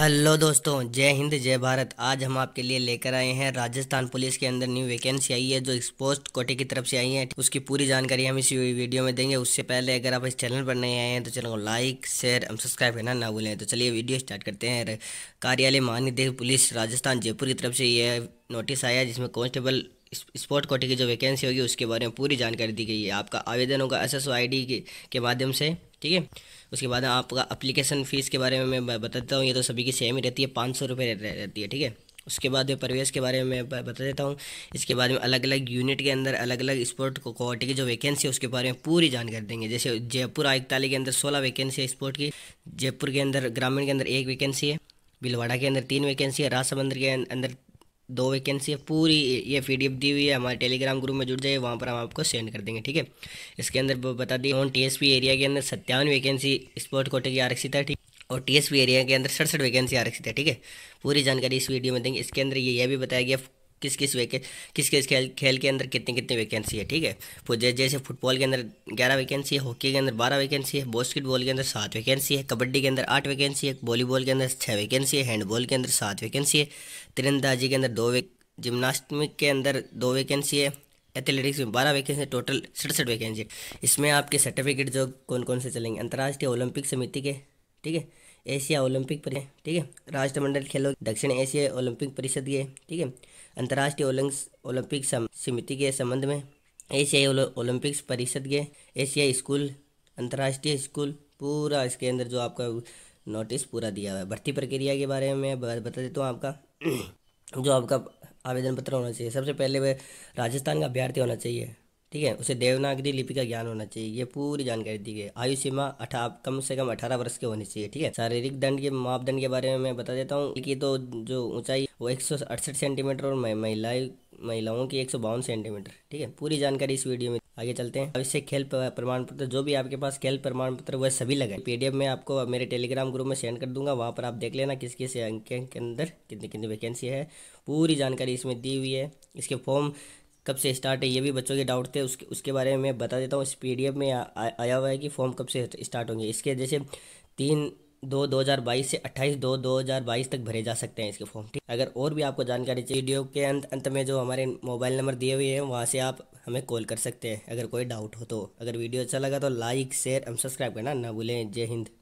hello दोस्तों जय हिंद जय भारत आज हम आपके लिए लेकर आए हैं राजस्थान पुलिस के अंदर न्यू वैकेंसी आई है जो इस पोस्ट कोटे की तरफ से आई है उसकी पूरी जानकारी हम इस वीडियो में देंगे उससे पहले अगर आप इस चैनल पर नए आए हैं तो चैनल को लाइक शेयर और सब्सक्राइब करना ना भूलें तो चलिए वीडियो स्टार्ट करते हैं कार्यालय महानिदेशक पुलिस राजस्थान जयपुर की तरफ से यह नोटिस आया जिसमें कॉन्स्टेबल स्पोर्ट कोटे की जो वैकेंसी होगी उसके बारे में पूरी जानकारी दी गई है आपका आवेदन होगा एस एस डी के माध्यम से ठीक है उसके बाद आपका अप्लीकेशन फ़ीस के बारे में मैं बता देता हूँ ये तो सभी की सेम ही रहती है पाँच सौ रुपये रहती है ठीक है उसके बाद प्रवेश के बारे में मैं बता देता हूँ इसके बाद में अलग अलग यूनिट के अंदर अलग अलग स्पोर्ट क्वालिटी की जो वैकेंसी है उसके बारे में पूरी जानकारी देंगे जैसे जयपुर आयुक्तालय के अंदर सोलह वैकेंसी है स्पोर्ट की जयपुर के अंदर ग्रामीण के अंदर एक वैकेंसी है बिलवाड़ा के अंदर तीन वैकेंसी है राजसमंदर के अं-, अंदर दो वैकेंसी है पूरी ये पी दी हुई है हमारे टेलीग्राम ग्रुप में जुड़ जाइए वहाँ पर हम आपको सेंड कर देंगे ठीक है इसके अंदर बता दिए ऑन टी एरिया के अंदर सत्तावन वैकेंसी स्पोर्ट कोटे की आरक्षित है ठीक और टी एरिया के अंदर सड़सठ वैकेंसी आरक्षित है ठीक है पूरी जानकारी इस वीडियो में देंगे इसके अंदर ये भी बताया गया किस किस वैके किस किस खेल खेल के अंदर कितनी कितनी वैकेंसी है ठीक है फिर जै, जैसे फुटबॉल के अंदर ग्यारह वैकेंसी है हॉकी के अंदर बारह वैकेंसी है बास्केटबॉल के अंदर सात वैकेंसी है कबड्डी के अंदर आठ वैकेंसी है वॉलीबॉल के अंदर छः वैकेंसी है हैंडबॉल के अंदर सात वैकेंसी है तिरंदाजी के अंदर दो वे जिमनास्टिक के अंदर दो वैकेंसी है एथलेटिक्स में बारह वैकेंसी टोटल सड़सठ वैकेंसी इसमें आपके सर्टिफिकेट जो कौन कौन से चलेंगे अंतर्राष्ट्रीय ओलंपिक समिति के ठीक है एशिया ओलंपिक परिषद ठीक है राष्ट्रमंडल खेलों दक्षिण एशिया ओलंपिक परिषद के ठीक है अंतर्राष्ट्रीय ओलंपिक समिति के संबंध में एशियाई ओलंपिक्स परिषद के एशियाई स्कूल अंतर्राष्ट्रीय स्कूल पूरा इसके अंदर जो आपका नोटिस पूरा दिया हुआ है भर्ती प्रक्रिया के बारे में मैं बता देता हूँ आपका जो आपका आवेदन पत्र होना चाहिए सबसे पहले वह राजस्थान का अभ्यर्थी होना चाहिए ठीक है उसे देवनागरी लिपि का ज्ञान होना चाहिए ये पूरी जानकारी दी गई आयु सीमा अठा कम से कम अठारह वर्ष के होनी चाहिए ठीक है शारीरिक दंड के मापदंड के बारे में मैं बता देता हूँ की तो जो ऊंचाई वो एक सेंटीमीटर और महिलाएं महिलाओं की एक सेंटीमीटर ठीक है पूरी जानकारी इस वीडियो में आगे चलते हैं अब इससे खेल प्रमाण पत्र जो भी आपके पास खेल प्रमाण पत्र वह सभी लगे पीडीएफ में आपको मेरे टेलीग्राम ग्रुप में सेंड कर दूंगा वहाँ पर आप देख लेना किस किस अंक के अंदर कितनी कितनी वैकेंसी है पूरी जानकारी इसमें दी हुई है इसके फॉर्म कब से स्टार्ट है ये भी बच्चों के डाउट थे उसके उसके बारे में मैं बता देता हूँ इस पी में आ, आ, आया हुआ है कि फॉर्म कब से स्टार्ट होंगे इसके जैसे तीन दो दो हज़ार बाईस से अट्ठाईस दो दो हज़ार बाईस तक भरे जा सकते हैं इसके फॉर्म ठीक अगर और भी आपको जानकारी चाहिए वीडियो के अंत अंत में जो हमारे मोबाइल नंबर दिए हुए हैं वहाँ से आप हमें कॉल कर सकते हैं अगर कोई डाउट हो तो अगर वीडियो अच्छा लगा तो लाइक शेयर एंड सब्सक्राइब करना ना भूलें जय हिंद